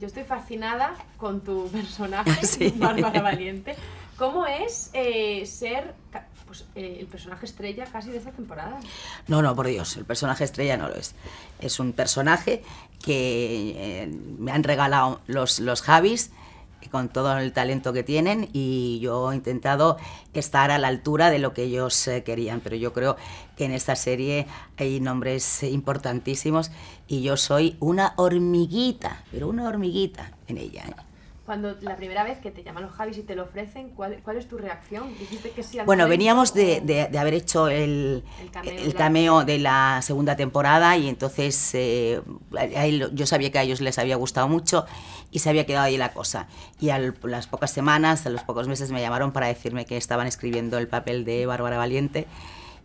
Yo estoy fascinada con tu personaje, Bárbara Valiente. ¿Cómo es eh, ser pues, eh, el personaje estrella casi de esta temporada? No, no, por Dios, el personaje estrella no lo es. Es un personaje que eh, me han regalado los, los Javis con todo el talento que tienen y yo he intentado estar a la altura de lo que ellos eh, querían, pero yo creo que en esta serie hay nombres importantísimos y yo soy una hormiguita, pero una hormiguita en ella. ¿eh? Cuando la primera vez que te llaman los Javis y te lo ofrecen, ¿cuál, es tu reacción? Dijiste que sí Bueno, veníamos de, de, haber hecho el, el cameo, de, la... segunda temporada y entonces eh, yo sabía que a ellos les había gustado mucho y se había quedado ahí la cosa. Y a las pocas semanas, a los pocos meses me llamaron para decirme que estaban escribiendo el papel de Bárbara Valiente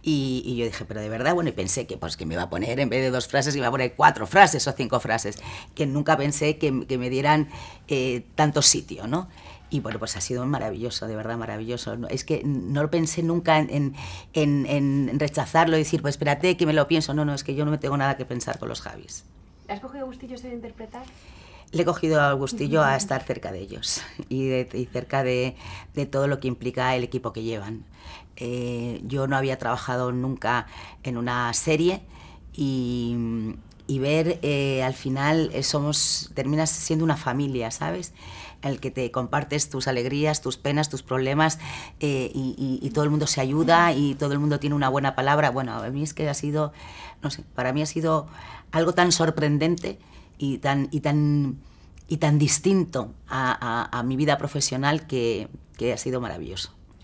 y, yo dije, pero de verdad, bueno, y pensé que pues que me iba a poner, en vez de dos frases, iba a poner cuatro frases o cinco frases, que nunca pensé que, que me dieran eh, tanto sitio, ¿no? Y bueno, pues ha sido maravilloso, de verdad maravilloso. Es que no lo pensé nunca en, en, en rechazarlo y decir, pues espérate, que me lo pienso. No, no, es que yo no me tengo nada que pensar con los Javis. ¿Has cogido gustillo de interpretar? le he cogido a gustillo a estar cerca de ellos y, cerca de, todo lo que implica el equipo que llevan. Eh, yo no había trabajado nunca en una serie y, ver eh, al final eh, somos terminas siendo una familia, ¿sabes? En el que te compartes tus alegrías, tus penas, tus problemas y, y, todo el mundo se ayuda y todo el mundo tiene una buena palabra. Bueno, a mí es que ha sido, no sé, para mí ha sido algo tan sorprendente y tan, y tan, y tan distinto a, mi vida profesional que ha sido maravilloso.